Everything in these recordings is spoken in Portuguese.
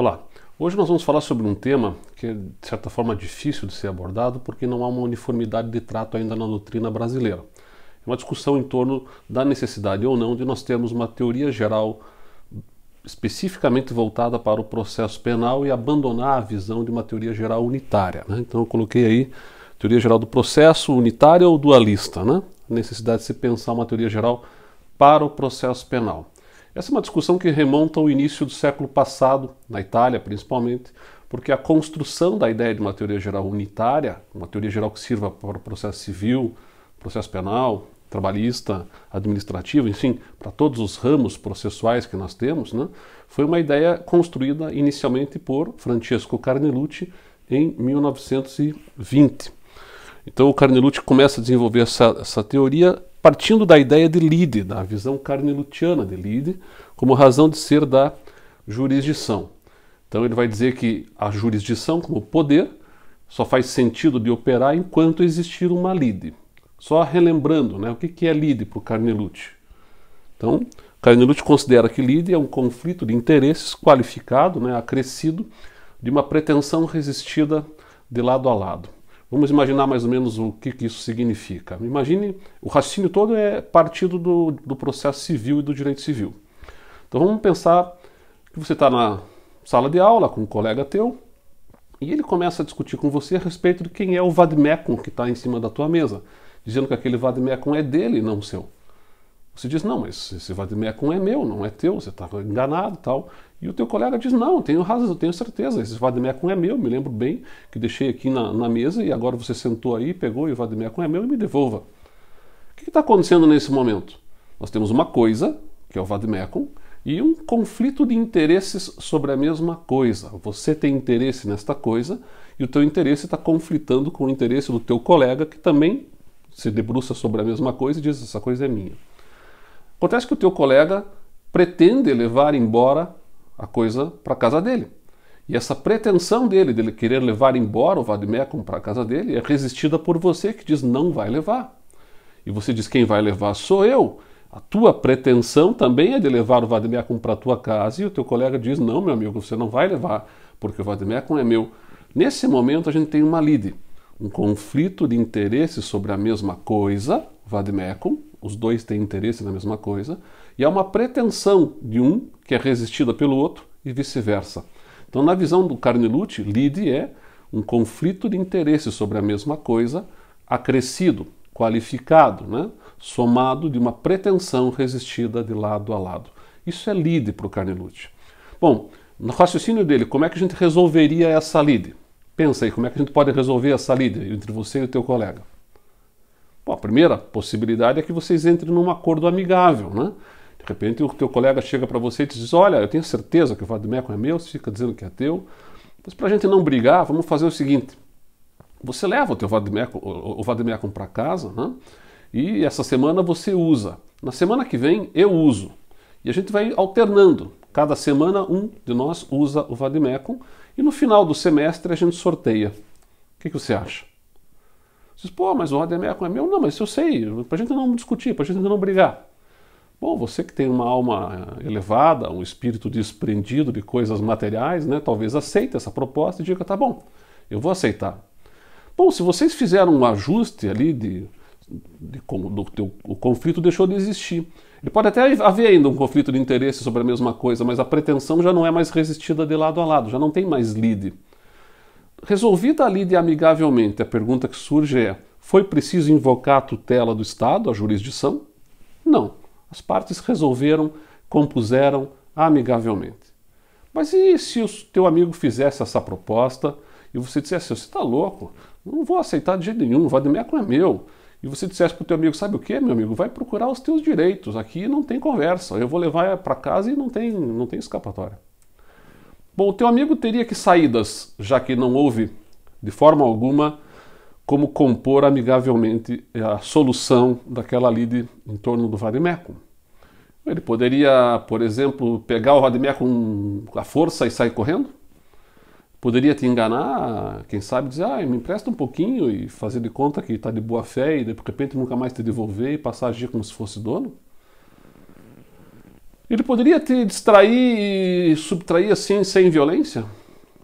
Olá, hoje nós vamos falar sobre um tema que é de certa forma difícil de ser abordado porque não há uma uniformidade de trato ainda na doutrina brasileira. É uma discussão em torno da necessidade ou não de nós termos uma teoria geral especificamente voltada para o processo penal e abandonar a visão de uma teoria geral unitária. Né? Então eu coloquei aí teoria geral do processo, unitária ou dualista, né? necessidade de se pensar uma teoria geral para o processo penal. Essa é uma discussão que remonta ao início do século passado, na Itália principalmente, porque a construção da ideia de uma teoria geral unitária, uma teoria geral que sirva para o processo civil, processo penal, trabalhista, administrativo, enfim, para todos os ramos processuais que nós temos, né, foi uma ideia construída inicialmente por Francesco Carnelucci em 1920. Então o Carnelucci começa a desenvolver essa, essa teoria partindo da ideia de Lide, da visão carnelutiana de Lide, como razão de ser da jurisdição. Então ele vai dizer que a jurisdição, como poder, só faz sentido de operar enquanto existir uma lide. Só relembrando, né, o que, que é lide para o Carnelucci? Então, Carnelucci considera que lide é um conflito de interesses qualificado, né, acrescido, de uma pretensão resistida de lado a lado. Vamos imaginar mais ou menos o que, que isso significa. Imagine, o raciocínio todo é partido do, do processo civil e do direito civil. Então vamos pensar que você está na sala de aula com um colega teu e ele começa a discutir com você a respeito de quem é o vademecum que está em cima da tua mesa, dizendo que aquele vademecum é dele, não seu. Você diz, não, mas esse vademecum é meu, não é teu, você está enganado tal. E o teu colega diz, não, tenho razão, tenho certeza, esse vademecum é meu, me lembro bem que deixei aqui na, na mesa e agora você sentou aí, pegou e o vademecum é meu e me devolva. O que está acontecendo nesse momento? Nós temos uma coisa, que é o vademecum, e um conflito de interesses sobre a mesma coisa. Você tem interesse nesta coisa e o teu interesse está conflitando com o interesse do teu colega que também se debruça sobre a mesma coisa e diz, essa coisa é minha. Acontece que o teu colega pretende levar embora a coisa para casa dele. E essa pretensão dele, dele querer levar embora o Vadimekum para casa dele, é resistida por você que diz não vai levar. E você diz quem vai levar sou eu. A tua pretensão também é de levar o Vadimekum para tua casa e o teu colega diz não, meu amigo, você não vai levar porque o Vadimekum é meu. Nesse momento a gente tem uma lide, um conflito de interesses sobre a mesma coisa, Vadimekum os dois têm interesse na mesma coisa, e há uma pretensão de um que é resistida pelo outro e vice-versa. Então, na visão do Carnelucci, lead é um conflito de interesses sobre a mesma coisa, acrescido, qualificado, né? somado de uma pretensão resistida de lado a lado. Isso é lead para o Carnelucci. Bom, no raciocínio dele, como é que a gente resolveria essa lide? Pensa aí, como é que a gente pode resolver essa lide entre você e o teu colega? Bom, a primeira possibilidade é que vocês entrem num acordo amigável, né? De repente o teu colega chega para você e te diz, olha, eu tenho certeza que o vademécum é meu, você fica dizendo que é teu, mas para a gente não brigar, vamos fazer o seguinte, você leva o teu vademécum, para casa, né? E essa semana você usa. Na semana que vem eu uso. E a gente vai alternando. Cada semana um de nós usa o Vademecum e no final do semestre a gente sorteia. O que, que você acha? Diz, pô, mas o Rademecum é meu? É não, mas eu sei, para gente não discutir, para gente não brigar. Bom, você que tem uma alma eh, elevada, um espírito desprendido de coisas materiais, né, talvez aceite essa proposta e diga, tá bom, eu vou aceitar. Bom, se vocês fizeram um ajuste ali de, de, de do, do, o conflito deixou de existir. Ele pode até haver ainda um conflito de interesse sobre a mesma coisa, mas a pretensão já não é mais resistida de lado a lado, já não tem mais lide. Resolvida a lide amigavelmente, a pergunta que surge é: foi preciso invocar a tutela do Estado, a jurisdição? Não. As partes resolveram, compuseram amigavelmente. Mas e se o teu amigo fizesse essa proposta e você dissesse: você está louco, não vou aceitar de jeito nenhum, o Vademecum é meu. E você dissesse para o teu amigo: sabe o que, meu amigo? Vai procurar os teus direitos, aqui não tem conversa, eu vou levar para casa e não tem, não tem escapatória. Bom, o teu amigo teria que saídas, já que não houve, de forma alguma, como compor amigavelmente a solução daquela lide em torno do vademecum. Ele poderia, por exemplo, pegar o vademecum com a força e sair correndo? Poderia te enganar, quem sabe dizer, ah, me empresta um pouquinho e fazer de conta que está de boa fé e de repente nunca mais te devolver e passar a agir como se fosse dono? Ele poderia te distrair e subtrair assim sem violência?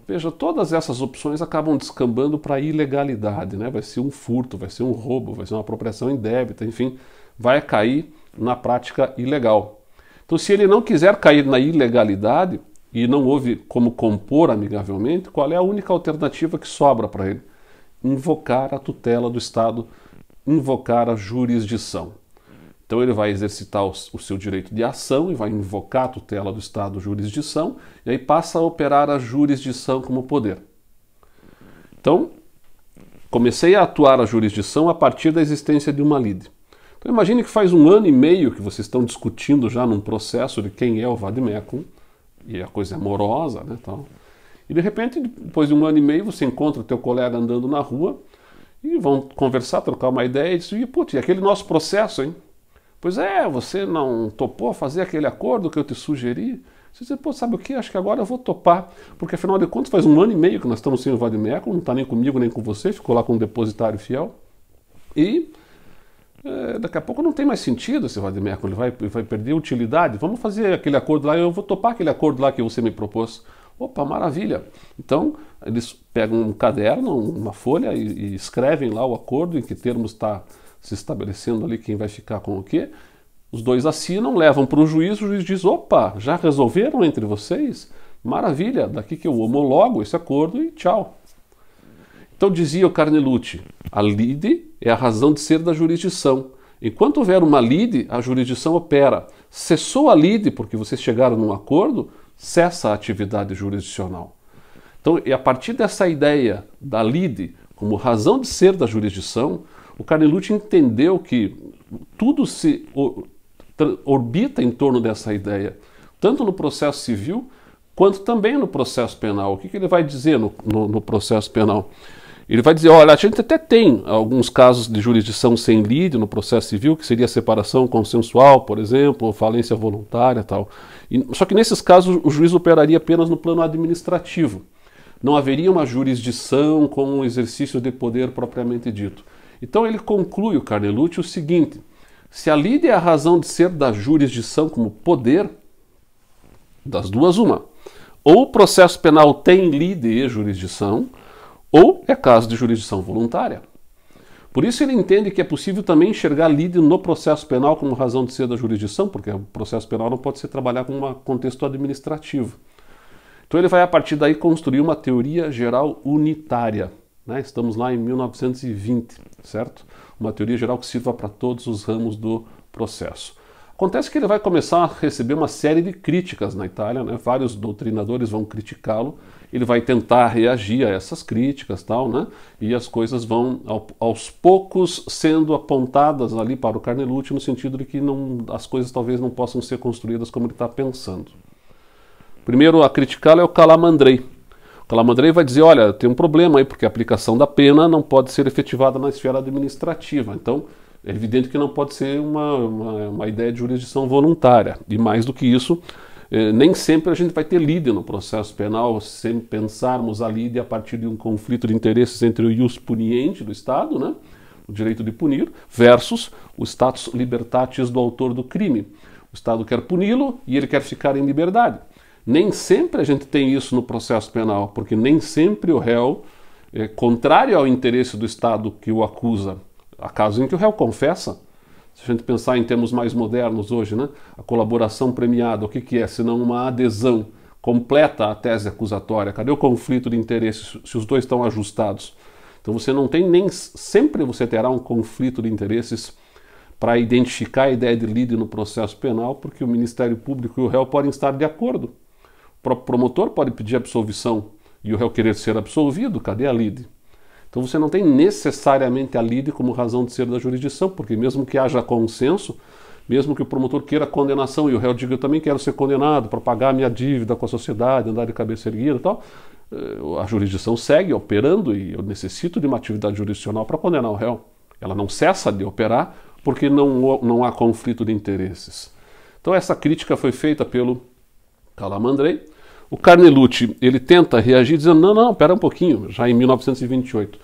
Veja, todas essas opções acabam descambando para a ilegalidade, né? Vai ser um furto, vai ser um roubo, vai ser uma apropriação indébita, enfim, vai cair na prática ilegal. Então, se ele não quiser cair na ilegalidade e não houve como compor amigavelmente, qual é a única alternativa que sobra para ele? Invocar a tutela do Estado, invocar a jurisdição. Então ele vai exercitar o seu direito de ação e vai invocar a tutela do Estado jurisdição, e aí passa a operar a jurisdição como poder. Então, comecei a atuar a jurisdição a partir da existência de uma lide. Então imagine que faz um ano e meio que vocês estão discutindo já num processo de quem é o vademecum, e a coisa é amorosa, né, tal. E de repente, depois de um ano e meio, você encontra o teu colega andando na rua, e vão conversar, trocar uma ideia, e diz, e, putz, e aquele nosso processo, hein? Pois é, você não topou fazer aquele acordo que eu te sugeri? Você diz, pô, sabe o que? Acho que agora eu vou topar. Porque afinal de contas faz um ano e meio que nós estamos sem o Vadimeco, não está nem comigo nem com você, ficou lá com o um depositário fiel. E é, daqui a pouco não tem mais sentido esse Vadimeco, ele vai, vai perder utilidade. Vamos fazer aquele acordo lá, eu vou topar aquele acordo lá que você me propôs. Opa, maravilha! Então, eles pegam um caderno, uma folha e, e escrevem lá o acordo em que termos está se estabelecendo ali quem vai ficar com o quê. Os dois assinam, levam para o juiz, o juiz diz: opa, já resolveram entre vocês? Maravilha, daqui que eu homologo esse acordo e tchau. Então dizia o Carnelucci: a lide é a razão de ser da jurisdição. Enquanto houver uma lide, a jurisdição opera. Cessou a lide, porque vocês chegaram num acordo, cessa a atividade jurisdicional. Então, e a partir dessa ideia da lide como razão de ser da jurisdição, o Carnelucci entendeu que tudo se orbita em torno dessa ideia, tanto no processo civil quanto também no processo penal. O que, que ele vai dizer no, no, no processo penal? Ele vai dizer: olha, a gente até tem alguns casos de jurisdição sem lide no processo civil, que seria separação consensual, por exemplo, ou falência voluntária tal. E, só que nesses casos o juiz operaria apenas no plano administrativo. Não haveria uma jurisdição com o um exercício de poder propriamente dito. Então ele conclui, o Carnelucci, o seguinte: se a lide é a razão de ser da jurisdição como poder, das duas, uma. Ou o processo penal tem lide e jurisdição, ou é caso de jurisdição voluntária. Por isso ele entende que é possível também enxergar lide no processo penal como razão de ser da jurisdição, porque o processo penal não pode ser trabalhado como um contexto administrativo. Então ele vai a partir daí construir uma teoria geral unitária né? Estamos lá em 1920, certo? Uma teoria geral que sirva para todos os ramos do processo. Acontece que ele vai começar a receber uma série de críticas na Itália, né? vários doutrinadores vão criticá-lo, ele vai tentar reagir a essas críticas tal, né? e as coisas vão aos poucos sendo apontadas ali para o Carnelucci no sentido de que não, as coisas talvez não possam ser construídas como ele está pensando. Primeiro a criticá-lo é o Calamandrei, Calamandrei vai dizer: olha, tem um problema aí, porque a aplicação da pena não pode ser efetivada na esfera administrativa. Então, é evidente que não pode ser uma, uma, uma ideia de jurisdição voluntária. E mais do que isso, eh, nem sempre a gente vai ter lide no processo penal, sem pensarmos a lide a partir de um conflito de interesses entre o ius puniente do Estado, né? o direito de punir, versus o status libertatis do autor do crime. O Estado quer puni-lo e ele quer ficar em liberdade. Nem sempre a gente tem isso no processo penal, porque nem sempre o réu, é, contrário ao interesse do Estado que o acusa, há casos em que o réu confessa. Se a gente pensar em termos mais modernos hoje, né? a colaboração premiada, o que, que é? Senão uma adesão completa à tese acusatória. Cadê o conflito de interesses se os dois estão ajustados? Então você não tem nem sempre você terá um conflito de interesses para identificar a ideia de líder no processo penal, porque o Ministério Público e o réu podem estar de acordo próprio promotor pode pedir absolvição e o réu querer ser absolvido, cadê a lide? Então você não tem necessariamente a lide como razão de ser da jurisdição, porque mesmo que haja consenso, mesmo que o promotor queira condenação e o réu diga eu também quero ser condenado para pagar a minha dívida com a sociedade, andar de cabeça erguida e tal, eh, a jurisdição segue operando e eu necessito de uma atividade jurisdicional para condenar o réu. Ela não cessa de operar porque não, não há conflito de interesses. Então essa crítica foi feita pelo Calamandrei o Carnelucci, ele tenta reagir dizendo, não, não, pera um pouquinho, já em 1928.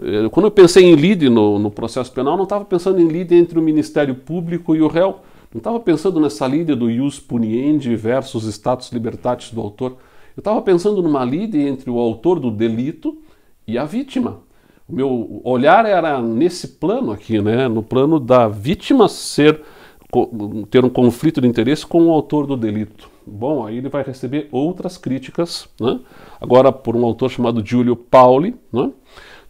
Eh, quando eu pensei em lide no, no processo penal, não estava pensando em lide entre o Ministério Público e o réu. Não estava pensando nessa lide do ius puniendi versus status libertatis do autor. Eu estava pensando numa lide entre o autor do delito e a vítima. O meu olhar era nesse plano aqui, né? no plano da vítima ser ter um conflito de interesse com o autor do delito. Bom, aí ele vai receber outras críticas, né? agora por um autor chamado Giulio Pauli, né?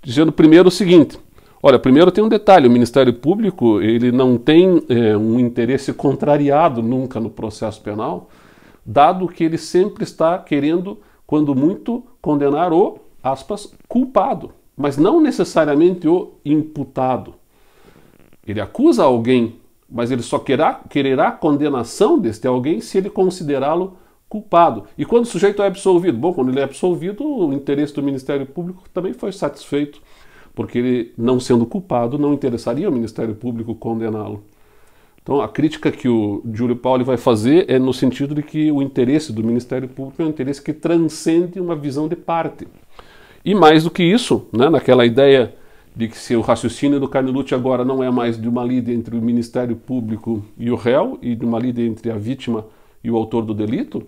dizendo primeiro o seguinte: olha, primeiro tem um detalhe, o Ministério Público ele não tem é, um interesse contrariado nunca no processo penal, dado que ele sempre está querendo, quando muito, condenar o aspas, culpado, mas não necessariamente o imputado. Ele acusa alguém mas ele só querá, quererá condenação deste alguém se ele considerá-lo culpado. E quando o sujeito é absolvido? Bom, quando ele é absolvido, o interesse do Ministério Público também foi satisfeito, porque ele, não sendo culpado, não interessaria ao Ministério Público condená-lo. Então, a crítica que o Júlio Pauli vai fazer é no sentido de que o interesse do Ministério Público é um interesse que transcende uma visão de parte. E mais do que isso, né, naquela ideia de que se o raciocínio do Carnelucci agora não é mais de uma lida entre o Ministério Público e o réu, e de uma lida entre a vítima e o autor do delito,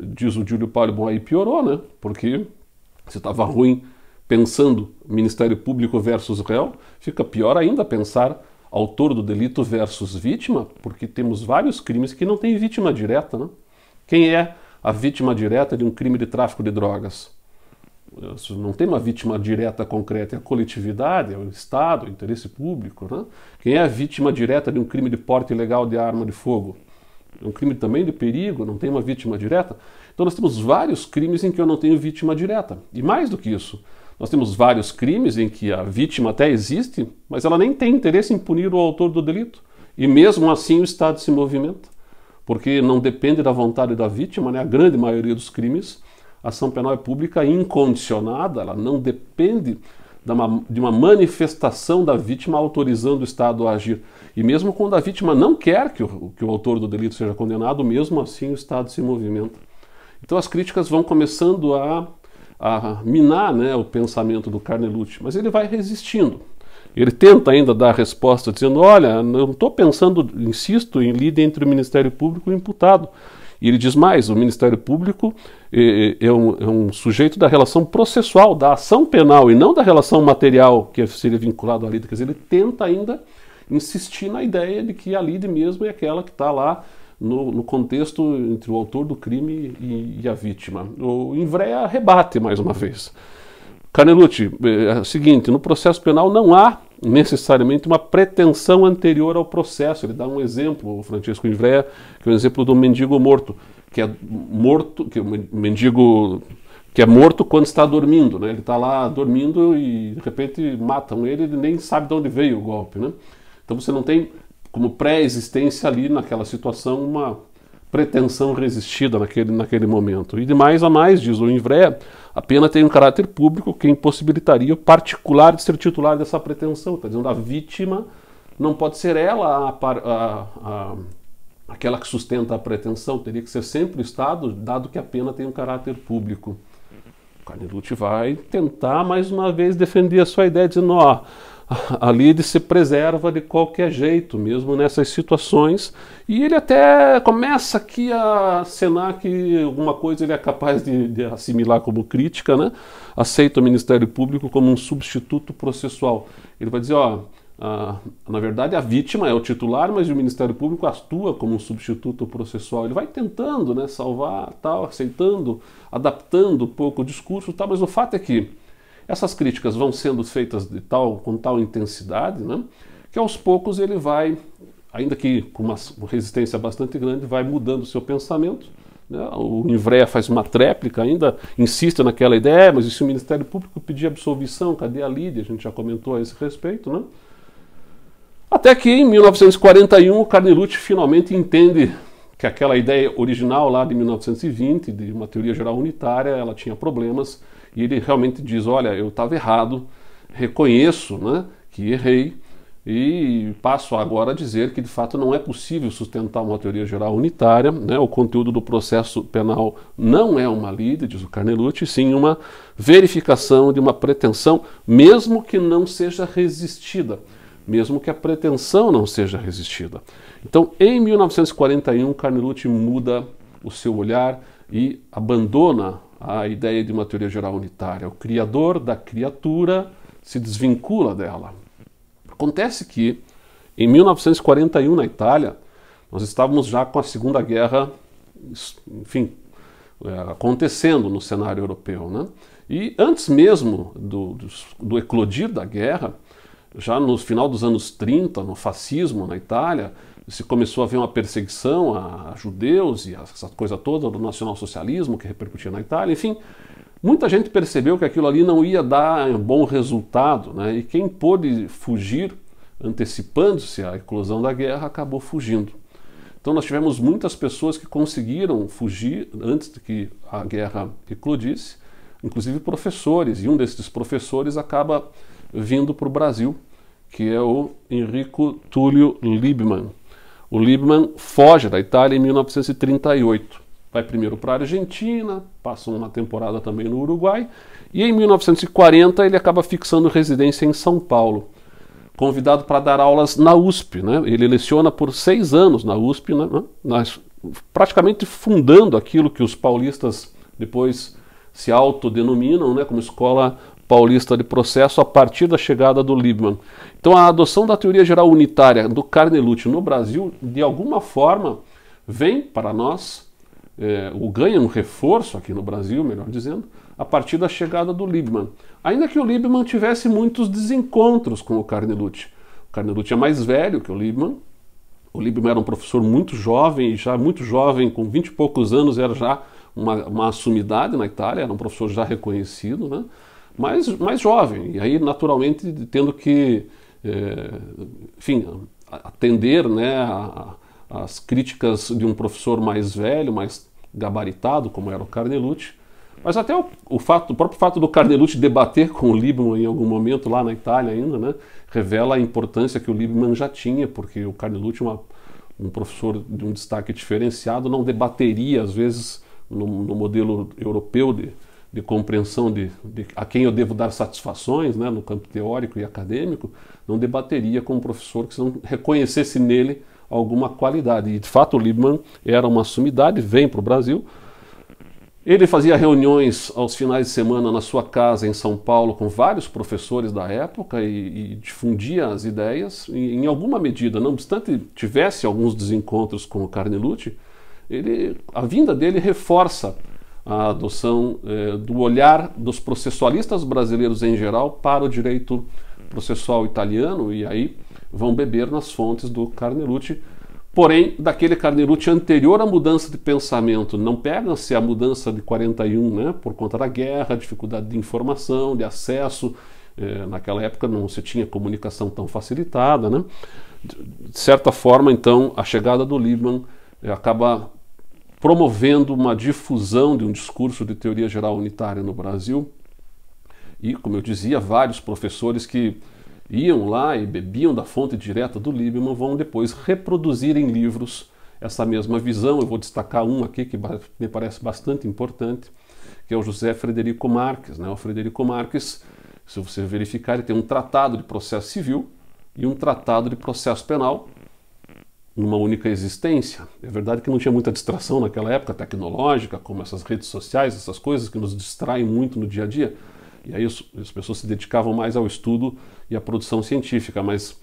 diz o Júlio Paulo, bom, aí piorou, né? Porque se estava ruim pensando Ministério Público versus réu, fica pior ainda pensar autor do delito versus vítima, porque temos vários crimes que não têm vítima direta, né? Quem é a vítima direta de um crime de tráfico de drogas? não tem uma vítima direta concreta, é a coletividade, é o Estado, o interesse público. Né? Quem é a vítima direta de um crime de porte ilegal de arma de fogo? É um crime também de perigo, não tem uma vítima direta. Então nós temos vários crimes em que eu não tenho vítima direta. E mais do que isso, nós temos vários crimes em que a vítima até existe, mas ela nem tem interesse em punir o autor do delito. E mesmo assim o Estado se movimenta, porque não depende da vontade da vítima, né? a grande maioria dos crimes a ação penal é pública incondicionada, ela não depende de uma manifestação da vítima autorizando o Estado a agir. E mesmo quando a vítima não quer que o, que o autor do delito seja condenado, mesmo assim o Estado se movimenta. Então as críticas vão começando a, a minar né, o pensamento do Carnelucci, mas ele vai resistindo. Ele tenta ainda dar resposta dizendo: olha, não estou pensando, insisto, em lida entre o Ministério Público e o imputado. E ele diz mais: o Ministério Público é, é, um, é um sujeito da relação processual, da ação penal e não da relação material que seria vinculado à lida. Quer dizer, ele tenta ainda insistir na ideia de que a lide mesmo é aquela que está lá no, no, contexto entre o autor do crime e, e, a vítima. O Invrea rebate mais uma vez. Canelucci, eh, é o seguinte: no processo penal não há necessariamente uma pretensão anterior ao processo. Ele dá um exemplo, o Francisco Ivrea, que é o um exemplo do mendigo morto, que é morto, que é um mendigo que é morto quando está dormindo, né? Ele está lá dormindo e de repente matam ele, ele nem sabe de onde veio o golpe, né? Então você não tem como pré-existência ali naquela situação uma pretensão resistida naquele, naquele momento. E de mais a mais, diz o Invré, a pena tem um caráter público que impossibilitaria o particular de ser titular dessa pretensão. Está dizendo a vítima não pode ser ela a, a, a, aquela que sustenta a pretensão, teria que ser sempre o Estado, dado que a pena tem um caráter público. o Carnelucci vai tentar mais uma vez defender a sua ideia, dizendo: ó, oh, ali ele se preserva de qualquer jeito, mesmo nessas situações. E ele até começa aqui a cenar que alguma coisa ele é capaz de, de assimilar como crítica, né? aceita o Ministério Público como um substituto processual. Ele vai dizer, ó, na verdade, a vítima é o titular, mas o Ministério Público atua como um substituto processual. Ele vai tentando né, salvar, tal, aceitando, adaptando um pouco o discurso, tal, mas o fato é que essas críticas vão sendo feitas de tal, com tal intensidade, né, que aos poucos ele vai, ainda que com uma resistência bastante grande, vai mudando o seu pensamento. Né? O Ivrea faz uma tréplica, ainda insiste naquela ideia, é, mas e se o Ministério Público pedir absolvição, cadê a Lídia? A gente já comentou a esse respeito, né? Até que em 1941 o Carnelucci finalmente entende que aquela ideia original lá de 1920, de uma teoria geral unitária, ela tinha problemas e ele realmente diz: Olha, eu estava errado, reconheço né, que errei e passo agora a dizer que de fato não é possível sustentar uma teoria geral unitária. Né, o conteúdo do processo penal não é uma lida, diz o Carnelucci, sim uma verificação de uma pretensão, mesmo que não seja resistida mesmo que a pretensão não seja resistida. Então, em 1941, Carnelucci muda o seu olhar e abandona a ideia de uma teoria geral unitária. O criador da criatura se desvincula dela. Acontece que, em 1941, na Itália, nós estávamos já com a Segunda Guerra, enfim, é, acontecendo no cenário europeu. Né? E antes mesmo do, do, do eclodir da guerra, já no final dos anos 30, no fascismo na Itália, se começou a haver uma perseguição a judeus e essa coisa toda do nacionalsocialismo que repercutia na Itália, enfim. Muita gente percebeu que aquilo ali não ia dar um bom resultado, né? e quem pôde fugir, antecipando-se à eclosão da guerra, acabou fugindo. Então nós tivemos muitas pessoas que conseguiram fugir antes de que a guerra eclodisse, inclusive professores, e um desses professores acaba vindo para o Brasil, que é o Enrico Túlio Liebmann, o Liebman foge da Itália em 1938. Vai primeiro para a Argentina, passa uma temporada também no Uruguai, e em 1940 ele acaba fixando residência em São Paulo. Convidado para dar aulas na USP, né? ele leciona por seis anos na USP, né? Nas, praticamente fundando aquilo que os paulistas depois se autodenominam né? como escola paulista de processo a partir da chegada do Liebman. Então, a adoção da teoria geral unitária do Carnelucci no Brasil, de alguma forma, vem para nós, é, ou ganha um reforço aqui no Brasil, melhor dizendo, a partir da chegada do Liebman. Ainda que o Liebman tivesse muitos desencontros com o Carnelucci. O Carnelucci é mais velho que o Liebman. O Liebman era um professor muito jovem, já muito jovem, com vinte e poucos anos, era já uma, uma assumidade na Itália, era um professor já reconhecido, né? mais, mais jovem, e aí naturalmente tendo que, é, enfim, atender né, a, a, as críticas de um professor mais velho, mais gabaritado, como era o Carnelucci, mas até o, o, fato, o próprio fato do Carnelucci debater com o Liebman em algum momento lá na Itália ainda, né, revela a importância que o Liebman já tinha, porque o Carnelucci, uma, um professor de um destaque diferenciado, não debateria às vezes no, no modelo europeu de, de compreensão de, de, a quem eu devo dar satisfações né, no campo teórico e acadêmico, não debateria com um professor que não reconhecesse nele alguma qualidade. E de fato o Liebman era uma sumidade, vem para o Brasil. Ele fazia reuniões aos finais de semana na sua casa em São Paulo com vários professores da época e, e difundia as ideias. E, em alguma medida, não obstante tivesse alguns desencontros com o Carnelucci, ele, a vinda dele reforça a adoção eh, do olhar dos processualistas brasileiros em geral para o direito processual italiano, e aí vão beber nas fontes do Carnelucci. Porém, daquele Carnelucci anterior à mudança de pensamento, não pega-se a mudança de 41, né, por conta da guerra, dificuldade de informação, de acesso. Eh, naquela época não se tinha comunicação tão facilitada. Né? De certa forma, então, a chegada do Liebman eh, acaba promovendo uma difusão de um discurso de teoria geral unitária no Brasil. E, como eu dizia, vários professores que iam lá e bebiam da fonte direta do Lieberman vão depois reproduzir em livros essa mesma visão. Eu vou destacar um aqui que me parece bastante importante, que é o José Frederico Marques. Né? O Frederico Marques, se você verificar, ele tem um tratado de processo civil e um tratado de processo penal, numa única existência. É verdade que não tinha muita distração naquela época tecnológica, como essas redes sociais, essas coisas que nos distraem muito no dia a dia. E aí as pessoas se dedicavam mais ao estudo e à produção científica, mas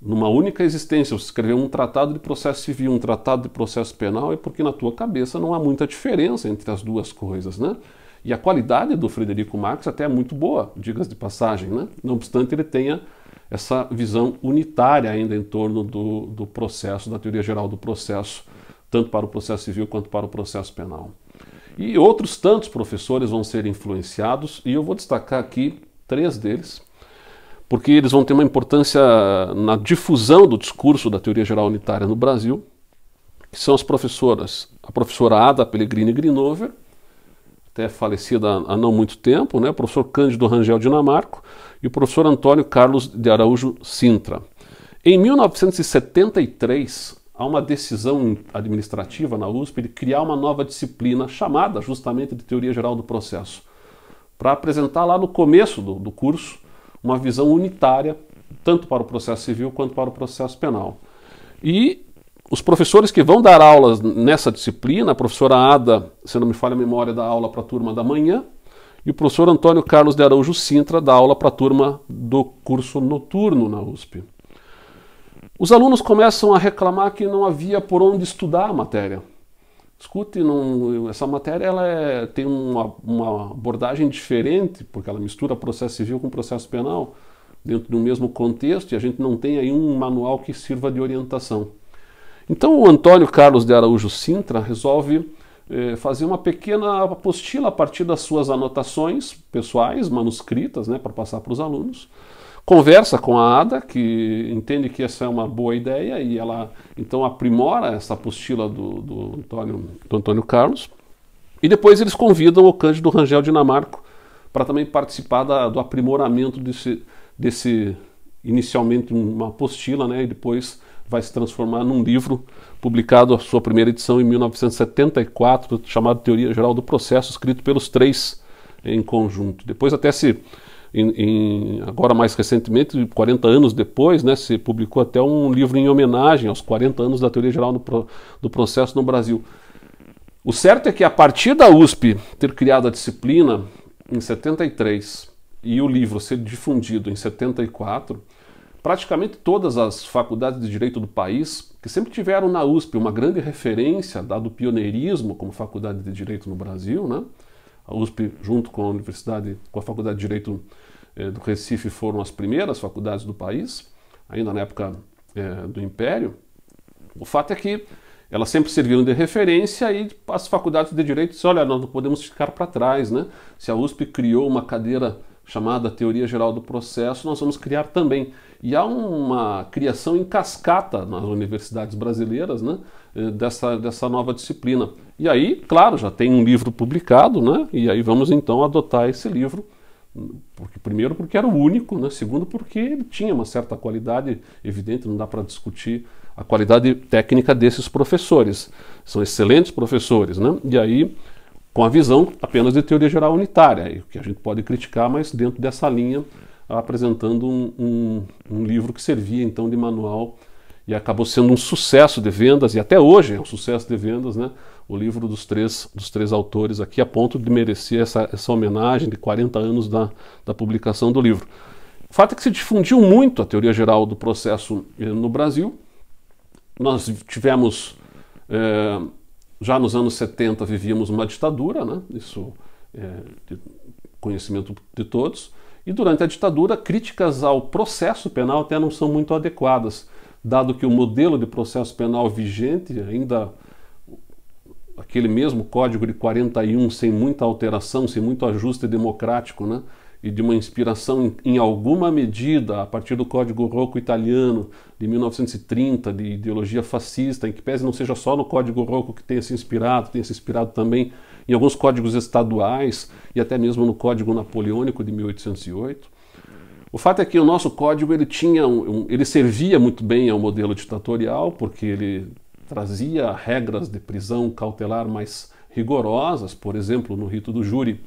numa única existência, você escreveu um tratado de processo civil, um tratado de processo penal, é porque na tua cabeça não há muita diferença entre as duas coisas, né? E a qualidade do Frederico Marx até é muito boa, digas de passagem, né? Não obstante ele tenha essa visão unitária ainda em torno do, do processo, da teoria geral do processo, tanto para o processo civil quanto para o processo penal. E outros tantos professores vão ser influenciados, e eu vou destacar aqui três deles, porque eles vão ter uma importância na difusão do discurso da teoria geral unitária no Brasil, que são as professoras, a professora Ada Pellegrini Grinover, até falecida há não muito tempo, né? o professor Cândido Rangel Dinamarco, e o professor Antônio Carlos de Araújo Sintra. Em 1973, há uma decisão administrativa na USP de criar uma nova disciplina chamada justamente de Teoria Geral do Processo, para apresentar lá no começo do, do curso uma visão unitária, tanto para o processo civil quanto para o processo penal. E os professores que vão dar aulas nessa disciplina, a professora Ada, se não me falha a memória, dá aula para a turma da manhã, e o professor Antônio Carlos de Araújo Sintra dá aula para a turma do curso noturno na USP. Os alunos começam a reclamar que não havia por onde estudar a matéria. Escute, não, essa matéria ela é, tem uma, uma abordagem diferente, porque ela mistura processo civil com processo penal dentro do mesmo contexto e a gente não tem aí um manual que sirva de orientação. Então o Antônio Carlos de Araújo Sintra resolve eh, fazer uma pequena apostila a partir das suas anotações pessoais, manuscritas, né, para passar para os alunos. Conversa com a Ada, que entende que essa é uma boa ideia e ela então aprimora essa apostila do, do, Antônio, do Antônio Carlos. E depois eles convidam o Cândido Rangel Dinamarco para também participar da, do aprimoramento desse, desse inicialmente uma apostila né, e depois vai se transformar num livro publicado, a sua primeira edição em 1974, chamado Teoria Geral do Processo, escrito pelos três em conjunto. Depois até se em, em, agora mais recentemente, 40 anos depois, né, se publicou até um livro em homenagem aos 40 anos da teoria geral do do processo no Brasil. O certo é que a partir da USP ter criado a disciplina em 73 e o livro ser difundido em 74, praticamente todas as faculdades de direito do país, que sempre tiveram na USP uma grande referência, dado o pioneirismo como faculdade de direito no Brasil, né? A USP, junto com a Universidade, com a Faculdade de Direito eh, do Recife, foram as primeiras faculdades do país, ainda na época eh, do Império. O fato é que elas sempre serviram de referência e as faculdades de direito disseram, olha, nós não podemos ficar para trás, né? Se a USP criou uma cadeira chamada Teoria Geral do Processo, nós vamos criar também. E há uma criação em cascata nas universidades brasileiras né, eh, dessa, dessa nova disciplina. E aí, claro, já tem um livro publicado, né, e aí vamos então adotar esse livro. Porque, primeiro, porque era o único, né, segundo, porque ele tinha uma certa qualidade evidente, não dá para discutir a qualidade técnica desses professores. São excelentes professores, né? E aí com a visão apenas de teoria geral unitária, o que a gente pode criticar, mas dentro dessa linha, apresentando um, um, um, livro que servia então de manual e acabou sendo um sucesso de vendas, e até hoje é um sucesso de vendas, né? O livro dos três, dos três autores aqui, a ponto de merecer essa, essa homenagem de 40 anos da, da publicação do livro. O fato é que se difundiu muito a teoria geral do processo eh, no Brasil. Nós tivemos. Eh, já nos anos 70 vivíamos uma ditadura, né? isso é de conhecimento de todos, e durante a ditadura críticas ao processo penal até não são muito adequadas, dado que o modelo de processo penal vigente ainda aquele mesmo código de 41 sem muita alteração, sem muito ajuste democrático, né? e de uma inspiração em, alguma medida a partir do Código Rocco italiano de 1930, de ideologia fascista, em que pese não seja só no Código Rocco que tenha se inspirado, tenha se inspirado também em alguns códigos estaduais e até mesmo no Código Napoleônico de 1808. O fato é que o nosso código ele tinha um, um, ele servia muito bem ao modelo ditatorial porque ele trazia regras de prisão cautelar mais rigorosas, por exemplo, no rito do júri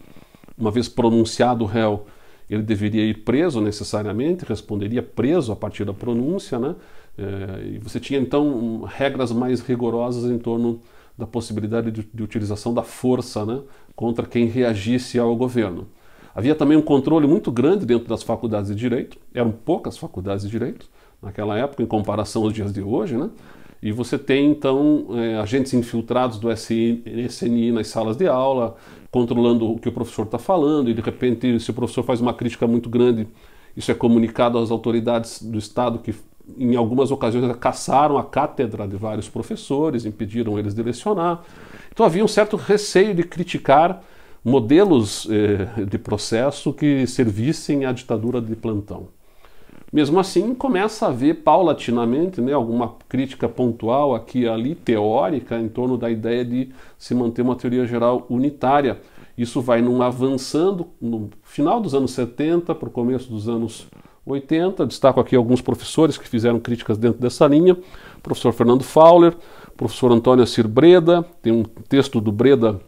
uma vez pronunciado o réu, ele deveria ir preso necessariamente, responderia preso a partir da pronúncia, né? É, e você tinha então regras mais rigorosas em torno da possibilidade de, de utilização da força né? contra quem reagisse ao governo. Havia também um controle muito grande dentro das faculdades de direito, eram poucas faculdades de direito naquela época, em comparação aos dias de hoje, né? E você tem então é, agentes infiltrados do SNI nas salas de aula, controlando o que o professor está falando, e de repente, se o professor faz uma crítica muito grande, isso é comunicado às autoridades do Estado que, em algumas ocasiões, caçaram a cátedra de vários professores, impediram eles de lecionar. Então havia um certo receio de criticar modelos eh, de processo que servissem à ditadura de plantão. Mesmo assim, começa a haver paulatinamente né, alguma crítica pontual aqui e ali, teórica, em torno da ideia de se manter uma teoria geral unitária. Isso vai num avançando no final dos anos 70 para o começo dos anos 80. Destaco aqui alguns professores que fizeram críticas dentro dessa linha: professor Fernando Fowler, professor Antônio Cir Breda, tem um texto do Breda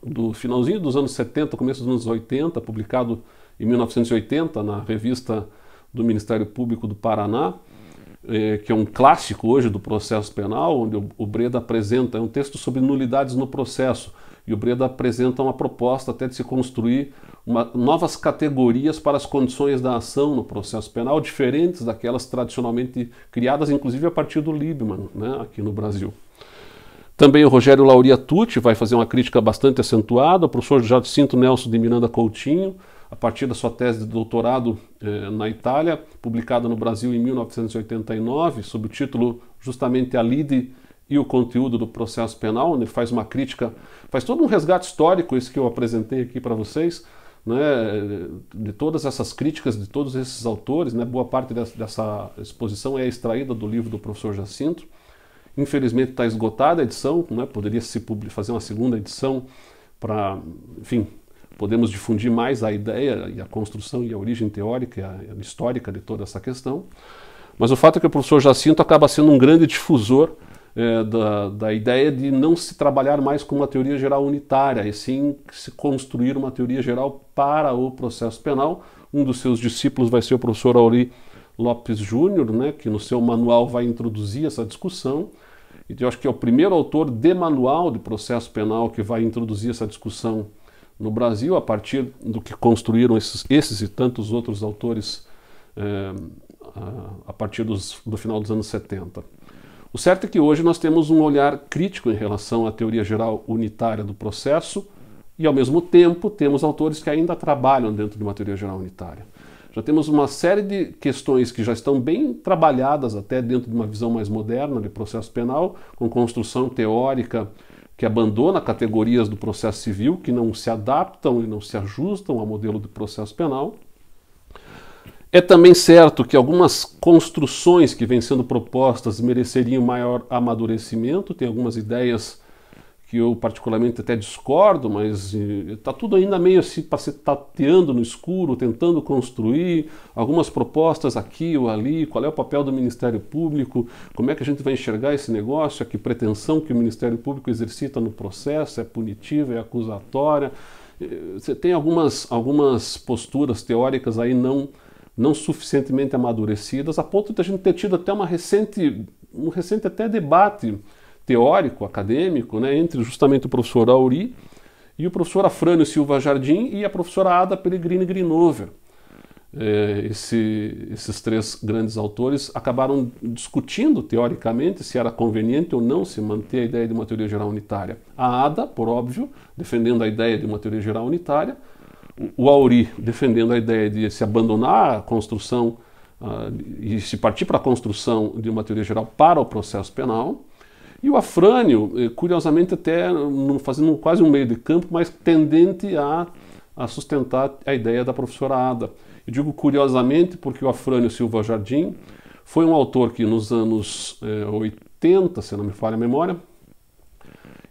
do finalzinho dos anos 70, começo dos anos 80, publicado em 1980 na revista do Ministério Público do Paraná, é, que é um clássico hoje do processo penal, onde o, o Breda apresenta, é um texto sobre nulidades no processo, e o Breda apresenta uma proposta até de se construir uma, novas categorias para as condições da ação no processo penal, diferentes daquelas tradicionalmente criadas, inclusive a partir do Libman, né, aqui no Brasil. Também o Rogério Lauria Tucci vai fazer uma crítica bastante acentuada, o professor Jacinto Nelson de Miranda Coutinho, a partir da sua tese de doutorado eh, na Itália, publicada no Brasil em 1989, sob o título justamente A Lide e o conteúdo do processo penal, onde ele faz uma crítica, faz todo um resgate histórico, esse que eu apresentei aqui para vocês, né, de todas essas críticas de todos esses autores, né, boa parte dessa, dessa exposição é extraída do livro do professor Jacinto. Infelizmente está esgotada a edição, né, poderia se fazer uma segunda edição para, enfim, podemos difundir mais a ideia e a construção e a origem teórica e a, histórica de toda essa questão. Mas o fato é que o professor Jacinto acaba sendo um grande difusor é, da, da ideia de não se trabalhar mais com uma teoria geral unitária, e sim se construir uma teoria geral para o processo penal. Um dos seus discípulos vai ser o professor Auri Lopes Júnior, né, que no seu manual vai introduzir essa discussão. E eu acho que é o primeiro autor de manual de processo penal que vai introduzir essa discussão no Brasil, a partir do que construíram esses, esses e tantos outros autores é, a, partir dos, do final dos anos 70. O certo é que hoje nós temos um olhar crítico em relação à teoria geral unitária do processo e, ao mesmo tempo, temos autores que ainda trabalham dentro de uma teoria geral unitária. Já temos uma série de questões que já estão bem trabalhadas até dentro de uma visão mais moderna de processo penal, com construção teórica que abandona categorias do processo civil que não se adaptam e não se ajustam ao modelo do processo penal. É também certo que algumas construções que vêm sendo propostas mereceriam maior amadurecimento, tem algumas ideias que eu particularmente até discordo, mas está eh, tudo ainda meio para se tateando no escuro, tentando construir algumas propostas aqui ou ali, qual é o papel do Ministério Público, como é que a gente vai enxergar esse negócio, a que pretensão que o Ministério Público exercita no processo, é punitiva, é acusatória. Eh, você tem algumas, algumas posturas teóricas aí não, não suficientemente amadurecidas, a ponto de a gente ter tido até uma recente, um recente até debate teórico, acadêmico, né, entre justamente o professor Auri e o professor Afrânio Silva Jardim e a professora Ada Pellegrini Grinover. É, esse, esses três grandes autores acabaram discutindo teoricamente se era conveniente ou não se manter a ideia de uma teoria geral unitária. A Ada, por óbvio, defendendo a ideia de uma teoria geral unitária, o Auri defendendo a ideia de se abandonar a construção uh, e se partir para a construção de uma teoria geral para o processo penal, e o Afrânio, eh, curiosamente, até fazendo quase um meio de campo, mas tendente a, a sustentar a ideia da professora Ada. Eu digo curiosamente porque o Afrânio Silva Jardim foi um autor que nos anos 80, eh, se não me falha a memória,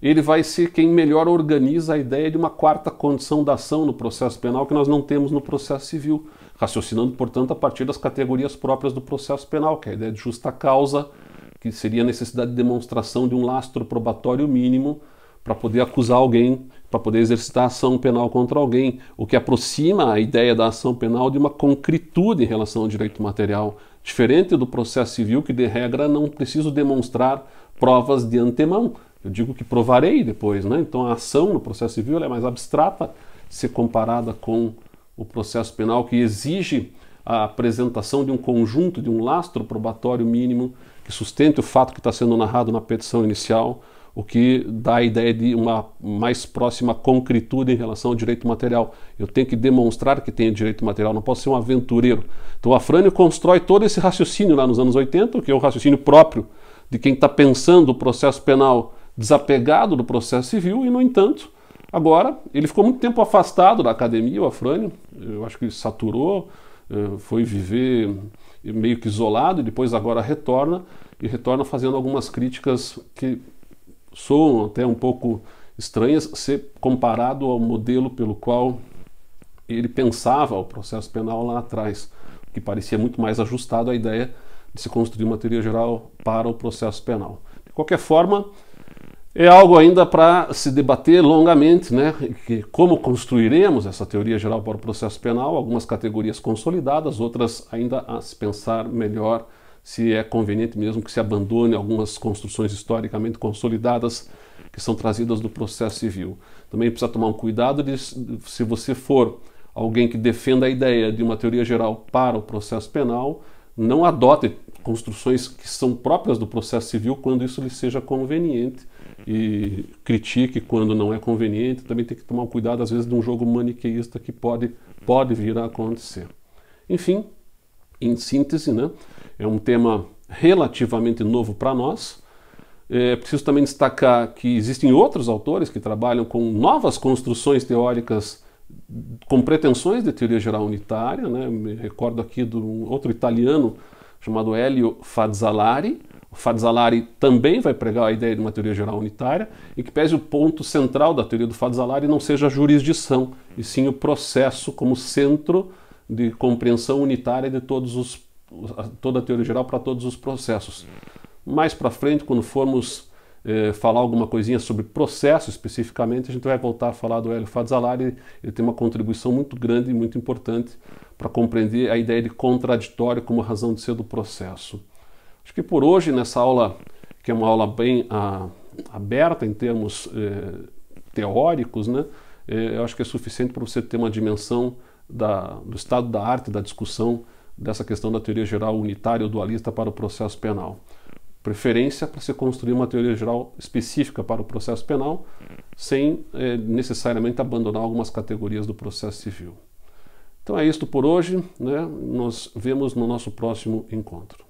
ele vai ser quem melhor organiza a ideia de uma quarta condição da ação no processo penal que nós não temos no processo civil, raciocinando, portanto, a partir das categorias próprias do processo penal, que é a ideia de justa causa, que seria a necessidade de demonstração de um lastro probatório mínimo para poder acusar alguém, para poder exercitar ação penal contra alguém, o que aproxima a ideia da ação penal de uma concretude em relação ao direito material, diferente do processo civil que de regra não preciso demonstrar provas de antemão. Eu digo que provarei depois, né? Então a ação no processo civil é mais abstrata se comparada com o processo penal que exige a apresentação de um conjunto, de um lastro probatório mínimo que sustente o fato que está sendo narrado na petição inicial, o que dá a ideia de uma mais próxima concretude em relação ao direito material. Eu tenho que demonstrar que tenho direito material, não posso ser um aventureiro. Então, a Frânio constrói todo esse raciocínio lá nos anos 80, que é um raciocínio próprio de quem está pensando o processo penal desapegado do processo civil, e, no entanto, agora ele ficou muito tempo afastado da academia, o Afrânio, eu acho que saturou, eh, foi viver meio que isolado, e depois agora retorna, e retorna fazendo algumas críticas que soam até um pouco estranhas se comparado ao modelo pelo qual ele pensava o processo penal lá atrás, que parecia muito mais ajustado à ideia de se construir uma teoria geral para o processo penal. De qualquer forma, é algo ainda para se debater longamente, né? Que, como construiremos essa teoria geral para o processo penal, algumas categorias consolidadas, outras ainda a se pensar melhor se é conveniente mesmo que se abandone algumas construções historicamente consolidadas que são trazidas do processo civil. Também precisa tomar um cuidado de, se você for alguém que defenda a ideia de uma teoria geral para o processo penal, não adote construções que são próprias do processo civil quando isso lhe seja conveniente e critique quando não é conveniente. Também tem que tomar cuidado, às vezes, de um jogo maniqueísta que pode, pode vir a acontecer. Enfim, em síntese, né, é um tema relativamente novo para nós. É preciso também destacar que existem outros autores que trabalham com novas construções teóricas com pretensões de teoria geral unitária. Né? Me recordo aqui de um outro italiano chamado Hélio Fadzalari. O Fadzalari também vai pregar a ideia de uma teoria geral unitária, e que pese o ponto central da teoria do Fadzalari não seja a jurisdição, e sim o processo como centro de compreensão unitária de todos os, toda a teoria geral para todos os processos. Mais para frente, quando formos eh, falar alguma coisinha sobre processo especificamente, a gente vai voltar a falar do Hélio Fadzalari, ele, tem uma contribuição muito grande e muito importante para compreender a ideia de contraditório como razão de ser do processo. Acho que por hoje, nessa aula, que é uma aula bem a, ah, aberta em termos eh, teóricos, né, eh, eu acho que é suficiente para você ter uma dimensão da, do estado da arte, da discussão dessa questão da teoria geral unitária ou dualista para o processo penal preferência para se construir uma teoria geral específica para o processo penal, sem eh, necessariamente abandonar algumas categorias do processo civil. Então é isto por hoje, né? nos vemos no nosso próximo encontro.